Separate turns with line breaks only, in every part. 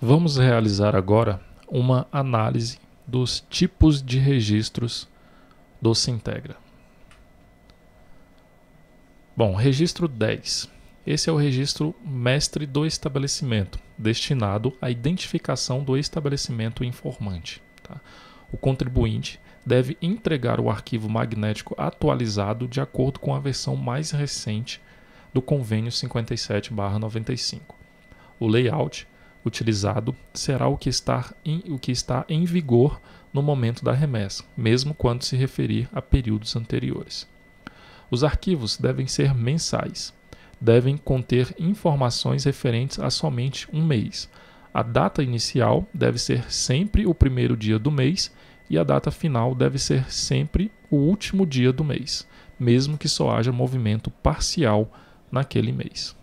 Vamos realizar agora uma análise dos tipos de registros do Sintegra. Bom, registro 10. Esse é o registro mestre do estabelecimento, destinado à identificação do estabelecimento informante. Tá? O contribuinte deve entregar o arquivo magnético atualizado de acordo com a versão mais recente do Convênio 57-95. O layout utilizado será o que, está em, o que está em vigor no momento da remessa, mesmo quando se referir a períodos anteriores. Os arquivos devem ser mensais. Devem conter informações referentes a somente um mês. A data inicial deve ser sempre o primeiro dia do mês e a data final deve ser sempre o último dia do mês, mesmo que só haja movimento parcial naquele mês.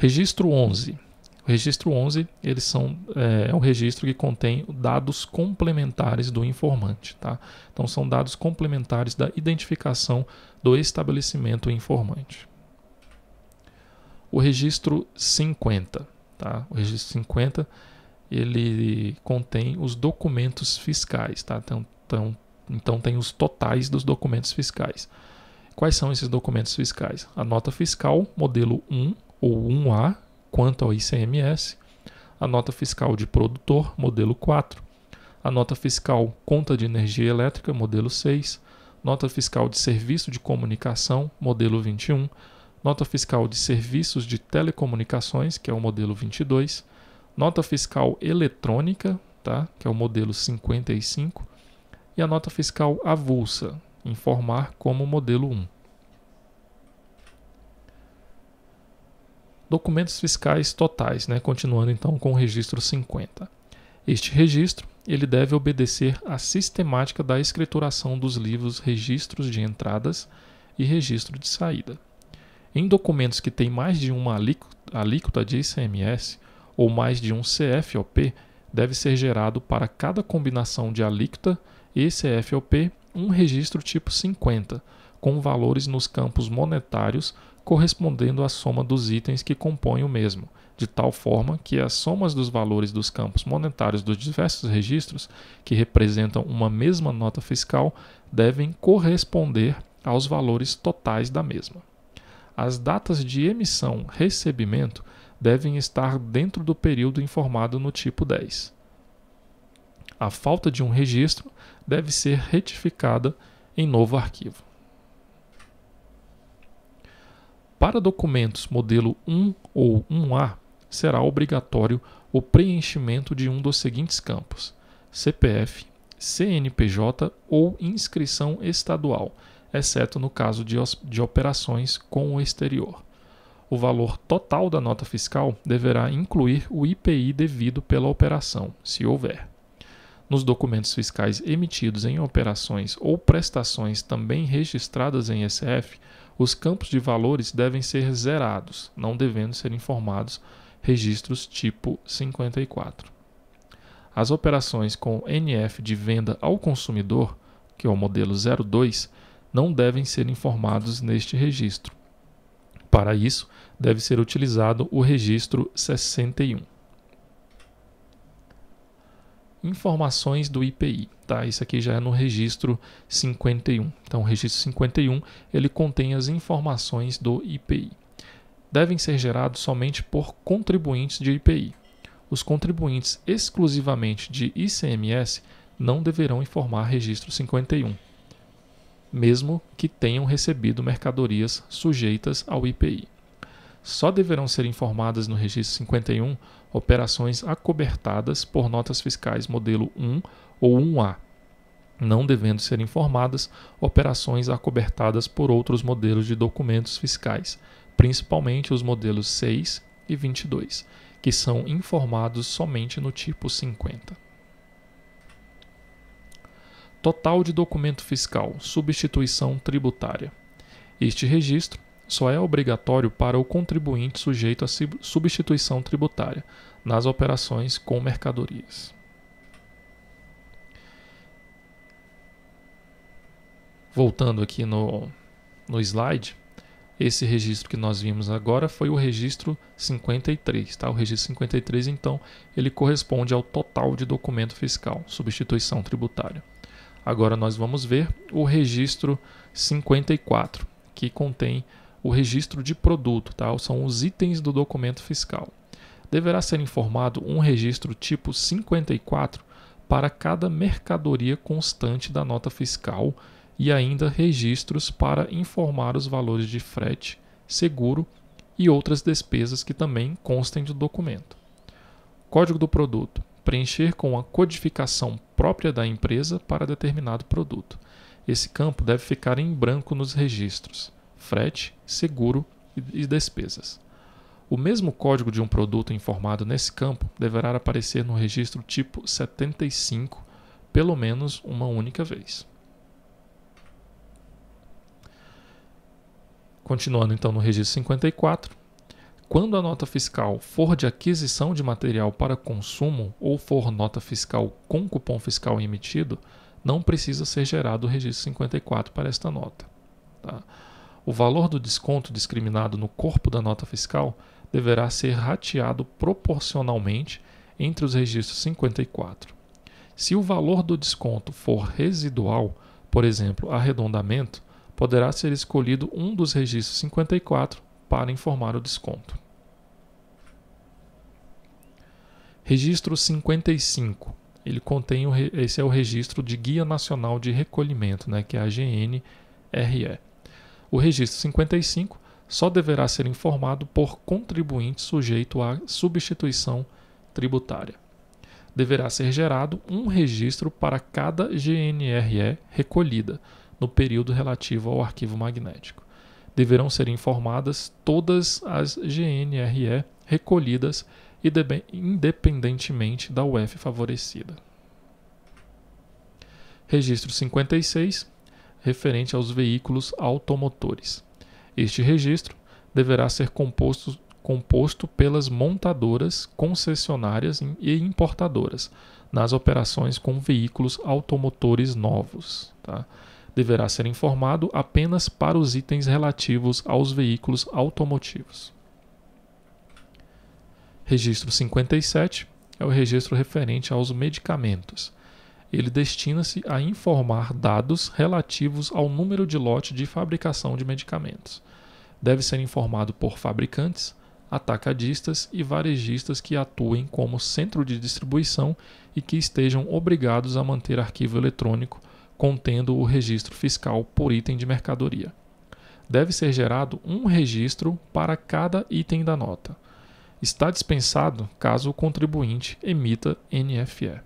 Registro 11. O registro 11 eles são, é, é um registro que contém dados complementares do informante. Tá? Então, são dados complementares da identificação do estabelecimento informante. O registro 50. Tá? O registro 50 ele contém os documentos fiscais. Tá? Então, então, então, tem os totais dos documentos fiscais. Quais são esses documentos fiscais? A nota fiscal, modelo 1, ou 1A, quanto ao ICMS, a nota fiscal de produtor, modelo 4, a nota fiscal conta de energia elétrica, modelo 6, nota fiscal de serviço de comunicação, modelo 21, nota fiscal de serviços de telecomunicações, que é o modelo 22, nota fiscal eletrônica, tá? que é o modelo 55, e a nota fiscal avulsa, informar como modelo 1. documentos fiscais totais, né? continuando então com o registro 50. Este registro ele deve obedecer à sistemática da escrituração dos livros registros de entradas e registro de saída. Em documentos que têm mais de uma alíquota de ICMS ou mais de um CFOP, deve ser gerado para cada combinação de alíquota e CFOP um registro tipo 50, com valores nos campos monetários correspondendo à soma dos itens que compõem o mesmo, de tal forma que as somas dos valores dos campos monetários dos diversos registros, que representam uma mesma nota fiscal, devem corresponder aos valores totais da mesma. As datas de emissão-recebimento devem estar dentro do período informado no tipo 10. A falta de um registro deve ser retificada em novo arquivo. Para documentos modelo 1 ou 1A, será obrigatório o preenchimento de um dos seguintes campos: CPF, CNPJ ou inscrição estadual, exceto no caso de, de operações com o exterior. O valor total da nota fiscal deverá incluir o IPI devido pela operação, se houver. Nos documentos fiscais emitidos em operações ou prestações também registradas em SF, os campos de valores devem ser zerados, não devendo ser informados registros tipo 54. As operações com NF de venda ao consumidor, que é o modelo 02, não devem ser informados neste registro. Para isso, deve ser utilizado o registro 61 informações do IPI. Tá? Isso aqui já é no registro 51. Então, o registro 51 ele contém as informações do IPI. Devem ser gerados somente por contribuintes de IPI. Os contribuintes exclusivamente de ICMS não deverão informar registro 51, mesmo que tenham recebido mercadorias sujeitas ao IPI. Só deverão ser informadas no registro 51 operações acobertadas por notas fiscais modelo 1 ou 1A, não devendo ser informadas operações acobertadas por outros modelos de documentos fiscais, principalmente os modelos 6 e 22, que são informados somente no tipo 50. Total de documento fiscal, substituição tributária. Este registro só é obrigatório para o contribuinte sujeito a substituição tributária nas operações com mercadorias. Voltando aqui no, no slide, esse registro que nós vimos agora foi o registro 53. Tá? O registro 53, então, ele corresponde ao total de documento fiscal, substituição tributária. Agora nós vamos ver o registro 54, que contém o registro de produto, tá? são os itens do documento fiscal. Deverá ser informado um registro tipo 54 para cada mercadoria constante da nota fiscal e ainda registros para informar os valores de frete, seguro e outras despesas que também constem do documento. Código do produto: preencher com a codificação própria da empresa para determinado produto. Esse campo deve ficar em branco nos registros frete, seguro e despesas. O mesmo código de um produto informado nesse campo deverá aparecer no registro tipo 75 pelo menos uma única vez. Continuando então no registro 54, quando a nota fiscal for de aquisição de material para consumo ou for nota fiscal com cupom fiscal emitido, não precisa ser gerado o registro 54 para esta nota. Tá? o valor do desconto discriminado no corpo da nota fiscal deverá ser rateado proporcionalmente entre os registros 54. Se o valor do desconto for residual, por exemplo, arredondamento, poderá ser escolhido um dos registros 54 para informar o desconto. Registro 55. Ele contém o, esse é o registro de Guia Nacional de Recolhimento, né, que é a GNRE. O registro 55 só deverá ser informado por contribuinte sujeito à substituição tributária. Deverá ser gerado um registro para cada GNRE recolhida no período relativo ao arquivo magnético. Deverão ser informadas todas as GNRE recolhidas independentemente da UF favorecida. Registro 56 referente aos veículos automotores. Este registro deverá ser composto, composto pelas montadoras, concessionárias e importadoras nas operações com veículos automotores novos. Tá? Deverá ser informado apenas para os itens relativos aos veículos automotivos. Registro 57 é o registro referente aos medicamentos ele destina-se a informar dados relativos ao número de lote de fabricação de medicamentos. Deve ser informado por fabricantes, atacadistas e varejistas que atuem como centro de distribuição e que estejam obrigados a manter arquivo eletrônico contendo o registro fiscal por item de mercadoria. Deve ser gerado um registro para cada item da nota. Está dispensado caso o contribuinte emita NFE.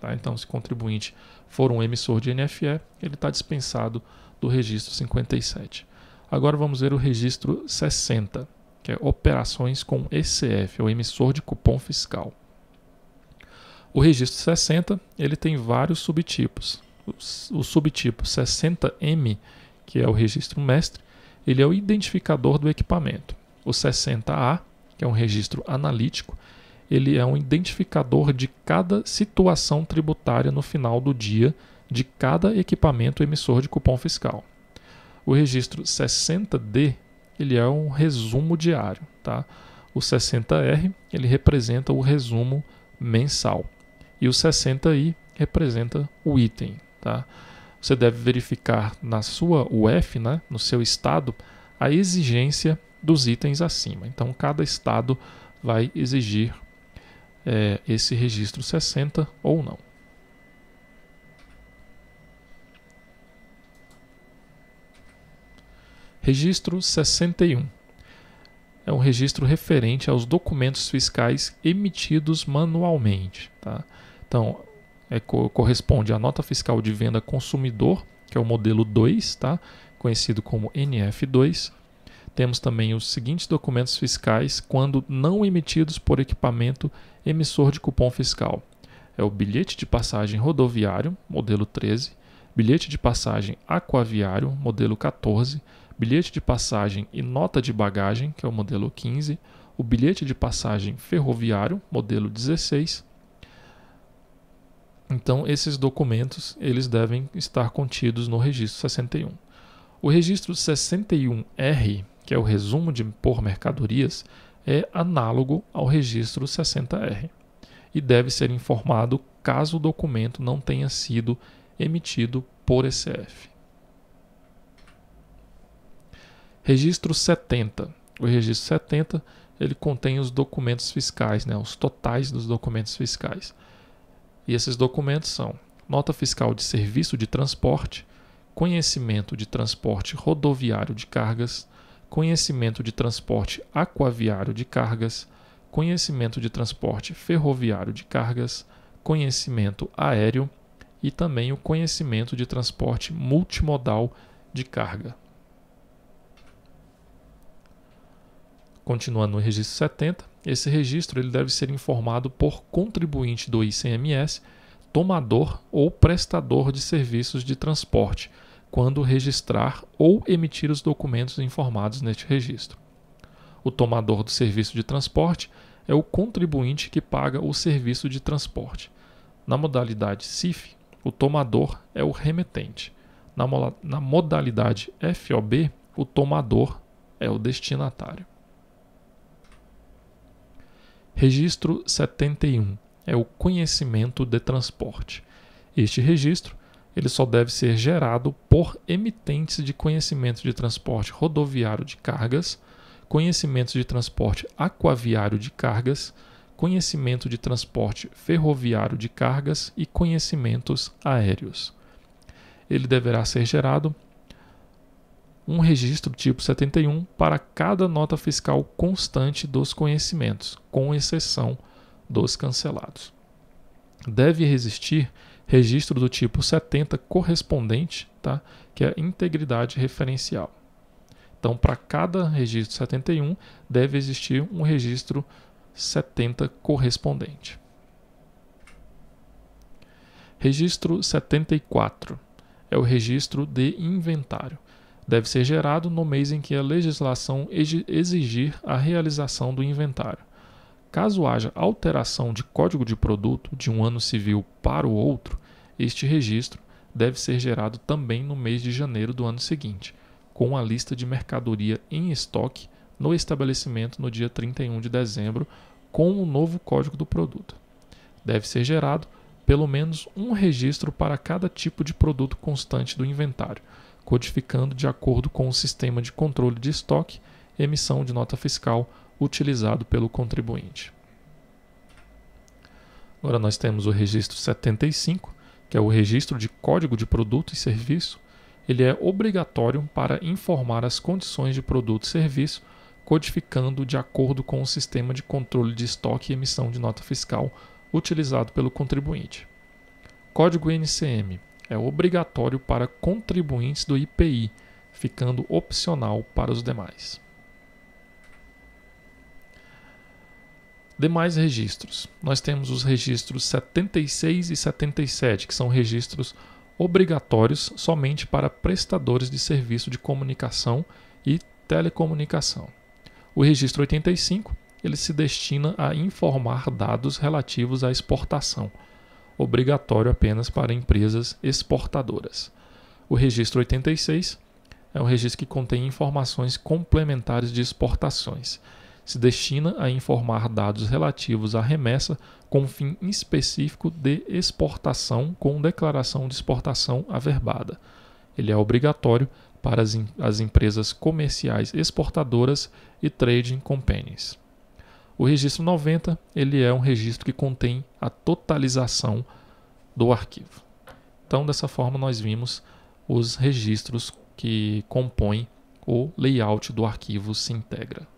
Tá? Então, se contribuinte for um emissor de NFE, ele está dispensado do registro 57. Agora vamos ver o registro 60, que é operações com ECF, o emissor de cupom fiscal. O registro 60 ele tem vários subtipos. O, o subtipo 60M, que é o registro mestre, ele é o identificador do equipamento. O 60A, que é um registro analítico, ele é um identificador de cada situação tributária no final do dia de cada equipamento emissor de cupom fiscal. O registro 60D ele é um resumo diário, tá? O 60R ele representa o resumo mensal e o 60I representa o item, tá? Você deve verificar na sua UF, né, no seu estado, a exigência dos itens acima. Então cada estado vai exigir é, esse registro 60 ou não. Registro 61 é um registro referente aos documentos fiscais emitidos manualmente. Tá? Então, é, co corresponde à nota fiscal de venda consumidor, que é o modelo 2, tá? conhecido como NF2. Temos também os seguintes documentos fiscais quando não emitidos por equipamento emissor de cupom fiscal. É o bilhete de passagem rodoviário, modelo 13, bilhete de passagem aquaviário, modelo 14, bilhete de passagem e nota de bagagem, que é o modelo 15, o bilhete de passagem ferroviário, modelo 16. Então, esses documentos, eles devem estar contidos no registro 61. O registro 61R, que é o resumo de por mercadorias, é análogo ao registro 60R e deve ser informado caso o documento não tenha sido emitido por ECF. Registro 70. O registro 70 ele contém os documentos fiscais, né, os totais dos documentos fiscais. E esses documentos são nota fiscal de serviço de transporte, conhecimento de transporte rodoviário de cargas, conhecimento de transporte aquaviário de cargas, conhecimento de transporte ferroviário de cargas, conhecimento aéreo e também o conhecimento de transporte multimodal de carga. Continuando no registro 70, esse registro ele deve ser informado por contribuinte do ICMS, tomador ou prestador de serviços de transporte quando registrar ou emitir os documentos informados neste registro. O tomador do serviço de transporte é o contribuinte que paga o serviço de transporte. Na modalidade CIF, o tomador é o remetente. Na, na modalidade FOB, o tomador é o destinatário. Registro 71 é o conhecimento de transporte. Este registro ele só deve ser gerado por emitentes de conhecimento de transporte rodoviário de cargas, conhecimento de transporte aquaviário de cargas, conhecimento de transporte ferroviário de cargas e conhecimentos aéreos. Ele deverá ser gerado um registro tipo 71 para cada nota fiscal constante dos conhecimentos, com exceção dos cancelados. Deve existir registro do tipo 70 correspondente, tá? que é integridade referencial. Então, para cada registro 71, deve existir um registro 70 correspondente. Registro 74 é o registro de inventário. Deve ser gerado no mês em que a legislação exigir a realização do inventário. Caso haja alteração de código de produto de um ano civil para o outro, este registro deve ser gerado também no mês de janeiro do ano seguinte, com a lista de mercadoria em estoque no estabelecimento no dia 31 de dezembro com o novo código do produto. Deve ser gerado pelo menos um registro para cada tipo de produto constante do inventário, codificando de acordo com o sistema de controle de estoque, emissão de nota fiscal utilizado pelo contribuinte. Agora nós temos o registro 75, que é o registro de código de produto e serviço. Ele é obrigatório para informar as condições de produto e serviço, codificando de acordo com o sistema de controle de estoque e emissão de nota fiscal utilizado pelo contribuinte. Código NCM é obrigatório para contribuintes do IPI, ficando opcional para os demais. Demais registros. Nós temos os registros 76 e 77, que são registros obrigatórios somente para prestadores de serviço de comunicação e telecomunicação. O registro 85, ele se destina a informar dados relativos à exportação, obrigatório apenas para empresas exportadoras. O registro 86 é um registro que contém informações complementares de exportações se destina a informar dados relativos à remessa com fim específico de exportação com declaração de exportação averbada. Ele é obrigatório para as, as empresas comerciais exportadoras e trading companies. O registro 90 ele é um registro que contém a totalização do arquivo. Então, dessa forma, nós vimos os registros que compõem o layout do arquivo se integra.